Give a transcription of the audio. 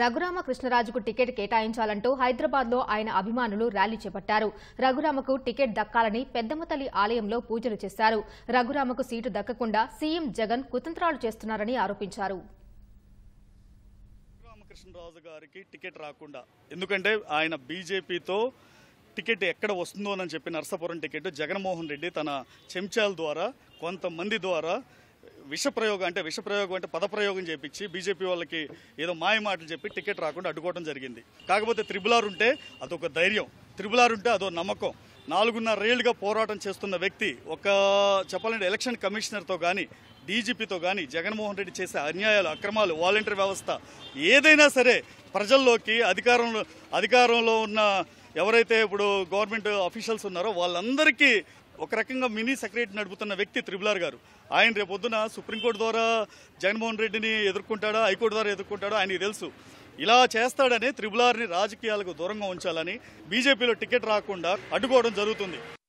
రఘురామకృష్ణరాజుకు ticket కేటాయించాలంటూ హైదరాబాద్లో ఆయన అభిమానులు ర్యాలీ చేపట్టారు రఘురామకు టికెట్ దక్కాలని పెద్దమ్మతల్లి ఆలయంలో పూజలు చేశారు రఘురామకు సీటు దక్కకుండా సీఎం జగన్ కుతంత్రాలు చేస్తున్నారని ఆరోపించారు రఘురామకృష్ణరాజు గారికి టికెట్ రాకుండా ఎందుకంటే ఆయన బీజేపీతో టికెట్ ఎక్కడ వస్తుందోనని చెప్పి నర్సాపురం టికెట్ జగన్మోహన్ రెడ్డి తన చెంచాల ద్వారా కొంతమంది ద్వారా విషప్రయోగం అంటే విషప్రయోగం అంటే పదప్రయోగం చేపించి బీజేపీ వాళ్ళకి ఏదో మాయ మాటలు చెప్పి టికెట్ రాకుండా అడ్డుకోవడం జరిగింది కాకపోతే త్రిబుల్ ఆర్ ఉంటే అదొక ధైర్యం త్రిబుల్ ఆర్ ఉంటే అదో నమ్మకం నాలుగున్నర ఏళ్ళుగా పోరాటం చేస్తున్న వ్యక్తి ఒక చెప్పాలంటే ఎలక్షన్ కమిషనర్తో కానీ డీజీపీతో కానీ జగన్మోహన్ రెడ్డి చేసే అన్యాయాలు అక్రమాలు వాలంటీర్ వ్యవస్థ ఏదైనా సరే ప్రజల్లోకి అధికారంలో అధికారంలో ఉన్న ఎవరైతే ఇప్పుడు గవర్నమెంట్ అఫీషియల్స్ ఉన్నారో వాళ్ళందరికీ ఒక రకంగా మినీ సెక్రటరీ నడుపుతున్న వ్యక్తి త్రిబులార్ గారు ఆయన రేపొద్దున సుప్రీంకోర్టు ద్వారా జగన్మోహన్ రెడ్డిని ఎదుర్కొంటాడా హైకోర్టు ద్వారా ఎదుర్కొంటాడా ఆయనకి తెలుసు ఇలా చేస్తాడని త్రిబులార్ని రాజకీయాలకు దూరంగా ఉంచాలని బీజేపీలో టికెట్ రాకుండా అడ్డుకోవడం జరుగుతుంది